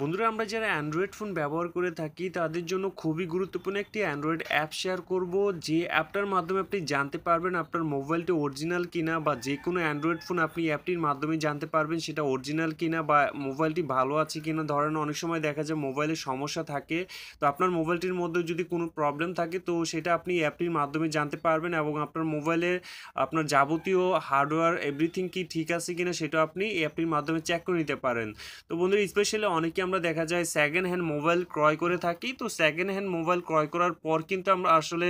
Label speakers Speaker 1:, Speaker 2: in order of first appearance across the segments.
Speaker 1: বন্ধুরা আমরা যারা অ্যান্ড্রয়েড ফোন ব্যবহার করে থাকি তাদের জন্য খুবই গুরুত্বপূর্ণ একটি অ্যান্ড্রয়েড অ্যাপ শেয়ার করব যে অ্যাপটার মাধ্যমে আপনি জানতে পারবেন আপনার মোবাইলটি অরিজিনাল কিনা বা যে কোনো অ্যান্ড্রয়েড ফোন আপনি অ্যাপটির মাধ্যমে জানতে পারবেন সেটা অরিজিনাল কিনা বা মোবাইলটি ভালো আছে কিনা ধরেন অনেক সময় দেখা যায় মোবাইলে সমস্যা থাকে তো আপনার মোবাইলটির মধ্যে যদি কোনো প্রবলেম থাকে তো সেটা আপনি অ্যাপটির মাধ্যমে জানতে পারবেন এবং আপনার মোবাইলের আপনার যাবতীয় হার্ডওয়্যার এভরিথিং কি ঠিক আছে কিনা সেটা আপনি অ্যাপটির মাধ্যমে চেক করে নিতে পারেন তো বন্ধুরা স্পেশালি অনেকে আমরা দেখা যায় সেকেন্ড হ্যান্ড মোবাইল ক্রয় করে থাকি তো সেকেন্ড হ্যান্ড মোবাইল ক্রয় করার পর কিন্তু আমরা আসলে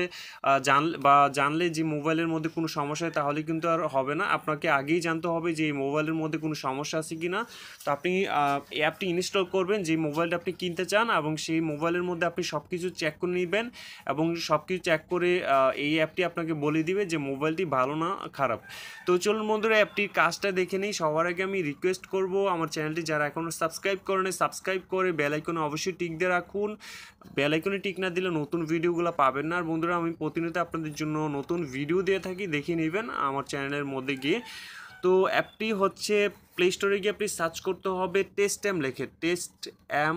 Speaker 1: জান বা জানলে যে মোবাইলের মধ্যে কোনো সমস্যা তাহলে কিন্তু আর হবে না আপনাকে আগেই জানতে হবে যে এই মোবাইলের মধ্যে কোনো সমস্যা আছে কি না তো আপনি অ্যাপটি ইনস্টল করবেন যে মোবাইলটা আপনি কিনতে চান এবং সেই মোবাইলের মধ্যে আপনি সব কিছু চেক করে নেবেন এবং সব কিছু চেক করে এই অ্যাপটি আপনাকে বলে দিবে যে মোবাইলটি ভালো না খারাপ তো চলুন বন্ধুরা অ্যাপটির কাজটা দেখে নিই সবার আগে আমি রিকোয়েস্ট করব আমার চ্যানেলটি যারা এখনও সাবস্ক্রাইব করেন সাবস্ক্রাইব সাবস্ক্রাইব করে বেলাইকনে অবশ্যই টিক দিয়ে রাখুন বেলাইকনে টিক না দিলে নতুন ভিডিওগুলো পাবেন না আর বন্ধুরা আমি প্রতিনিয়ত আপনাদের জন্য নতুন ভিডিও দিয়ে থাকি দেখে নেবেন আমার চ্যানেলের মধ্যে গিয়ে তো অ্যাপটি হচ্ছে প্লে স্টোরে গিয়ে আপনি সার্চ করতে হবে টেস্ট অ্যাম লেখে টেস্ট অ্যাম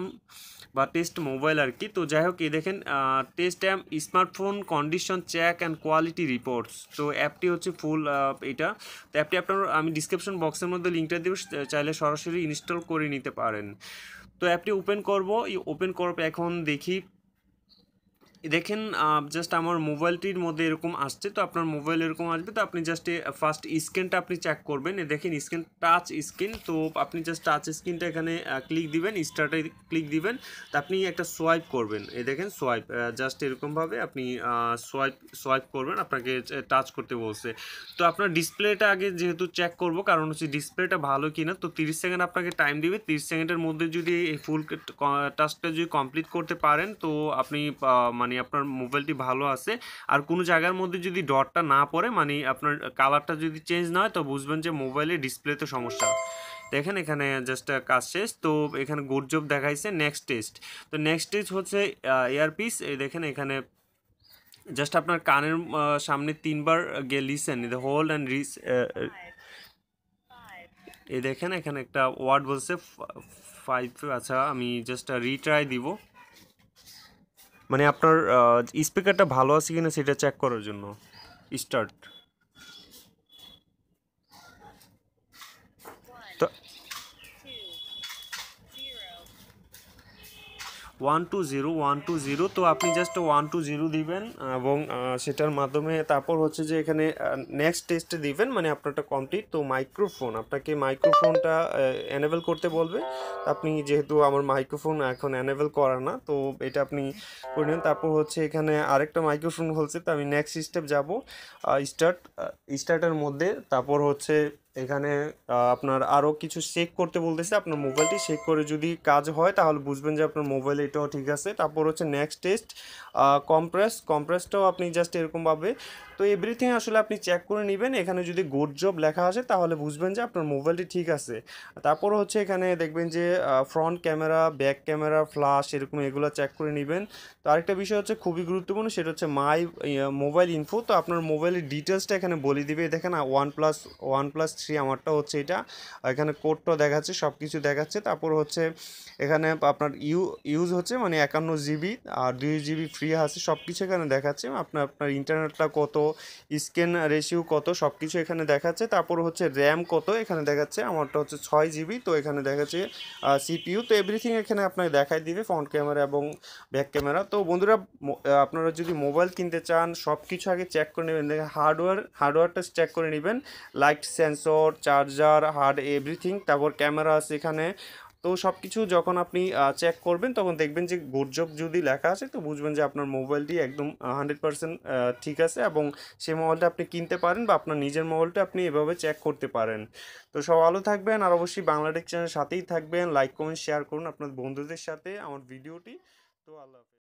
Speaker 1: বা টেস্ট মোবাইল আর কি তো যাই হোক এই দেখেন TestM smartphone condition check and quality reports তো অ্যাপটি হচ্ছে ফুল এটা তো অ্যাপটি আপনার আমি ডিসক্রিপশন বক্সের মধ্যে লিঙ্কটা দেবো চাইলে সরাসরি ইনস্টল করে নিতে পারেন তো অ্যাপটি ওপেন করব ওপেন করার পর এখন দেখি দেখেন জাস্ট আমার মোবাইলটির মধ্যে এরকম আসছে তো আপনার মোবাইল এরকম আসবে তো আপনি জাস্ট ফার্স্ট স্ক্রিনটা আপনি চেক করবেন দেখেন স্ক্রিন টাচ স্ক্রিন তো আপনি জাস্ট টাচ স্ক্রিনটা এখানে ক্লিক দিবেন স্টার্টে ক্লিক দিবেন তো আপনি একটা সোয়াইপ করবেন এই দেখেন সোয়াইপ জাস্ট এরকমভাবে আপনি সোয়াইপ সোয়াইপ করবেন আপনাকে টাচ করতে বলছে তো আপনার ডিসপ্লেটা আগে যেহেতু চেক করব কারণ হচ্ছে ডিসপ্লেটা ভালো কিনা তো 30 সেকেন্ড আপনাকে টাইম দিবে 30 সেকেন্ডের মধ্যে যদি এই ফুল টাস্কটা যদি কমপ্লিট করতে পারেন তো আপনি মানে মানে আপনার মোবাইলটি ভালো আছে আর কোনো জায়গার মধ্যে যদি ডটটা না পড়ে মানে আপনার কালারটা যদি চেঞ্জ না হয় তো বুঝবেন যে মোবাইলে ডিসপ্লেতে সমস্যা দেখেন এখানে জাস্ট কাজ শেষ তো এখানে গুডজব দেখাইছে নেক্সট টেস্ট তো নেক্সট টেস্ট হচ্ছে এয়ারপিস এই দেখেন এখানে জাস্ট আপনার কানের সামনে তিনবার গিয়ে লিসেন দ্য হোল অ্যান্ড রিস এই দেখেন এখানে একটা ওয়ার্ড বলছে ফাইভ আচ্ছা আমি জাস্ট রিট্রাই দিব মানে আপনার স্পিকারটা ভালো আছে কিনা সেটা চেক করার জন্য স্টার্ট তো one two zero one two zero তো আপনি জাস্ট ওয়ান টু জিরো দিবেন এবং সেটার মাধ্যমে তারপর হচ্ছে যে এখানে নেক্সট টেস্টে দিবেন মানে আপনারটা কমপ্লিট তো মাইক্রোফোন আপনাকে মাইক্রোফোনটা অ্যানেবেল করতে বলবে আপনি যেহেতু আমার মাইক্রোফোন এখন অ্যানেবেল করা না তো এটা আপনি করে নেন তারপর হচ্ছে এখানে আরেকটা মাইক্রোফোন বলছে তো আমি নেক্সট স্টেপ যাব স্টার্ট স্টার্টের মধ্যে তারপর হচ্ছে এখানে আপনার আরও কিছু চেক করতে বলতেছে আপনার মোবাইলটি চেক করে যদি কাজ হয় তাহলে বুঝবেন যে আপনার মোবাইল এটাও ঠিক আছে তারপর হচ্ছে নেক্সট টেস্ট কম্প্রেস কম্প্রেসটাও আপনি জাস্ট এরকম পাবে তো এভরিথিং আসলে আপনি চেক করে নেবেন এখানে যদি গোড জব লেখা আছে তাহলে বুঝবেন যে আপনার মোবাইলটি ঠিক আছে তারপর হচ্ছে এখানে দেখবেন যে front camera back camera flash এরকম এগুলো চেক করে নেবেন তো আরেকটা বিষয় হচ্ছে খুবই গুরুত্বপূর্ণ সেটা হচ্ছে মাই মোবাইল ইনফো তো আপনার মোবাইলের ডিটেলসটা এখানে বলে দিবে দেখেন OnePlus OnePlus three আমারটা হচ্ছে এটা এখানে কোডটা দেখাচ্ছে সব কিছু দেখাচ্ছে তারপর হচ্ছে এখানে আপনার ইউ ইউজ হচ্ছে মানে একান্ন জিবি আর দুই জিবি ফ্রি আছে সব কিছু এখানে দেখাচ্ছে আপনার আপনার ইন্টারনেটটা কত স্ক্যান রেশিও কত সব কিছু এখানে দেখাচ্ছে তারপর হচ্ছে র্যাম কত এখানে দেখাচ্ছে আমারটা হচ্ছে ছয় জিবি তো এখানে দেখাচ্ছে সিপিইউ তো এভরিথিং এখানে আপনাকে দেখাই দিবে ফ্রন্ট ক্যামেরা এবং ব্যাক ক্যামেরা তো বন্ধুরা আপনারা যদি মোবাইল কিনতে চান সব কিছু আগে চেক করে নেবেন দেখেন হার্ডওয়্যার হার্ডওয়্যারটা চেক করে নেবেন light sensor sensor charger hard everything তারপর ক্যামেরা আছে এখানে তো সব কিছু যখন আপনি চেক করবেন তখন দেখবেন যে গুরজব যদি লেখা আছে তো বুঝবেন যে আপনার মোবাইলটি একদম হান্ড্রেড পারসেন্ট ঠিক আছে এবং সেই মোবাইলটা আপনি কিনতে পারেন বা আপনার নিজের মোবাইলটা আপনি এভাবে চেক করতে পারেন তো সব ভালো থাকবেন আর অবশ্যই বাংলাটেক চ্যানেল সাথেই থাকবেন লাইক কমেন্ট শেয়ার করুন আপনার বন্ধুদের সাথে আমার ভিডিওটি তো আল্লাহ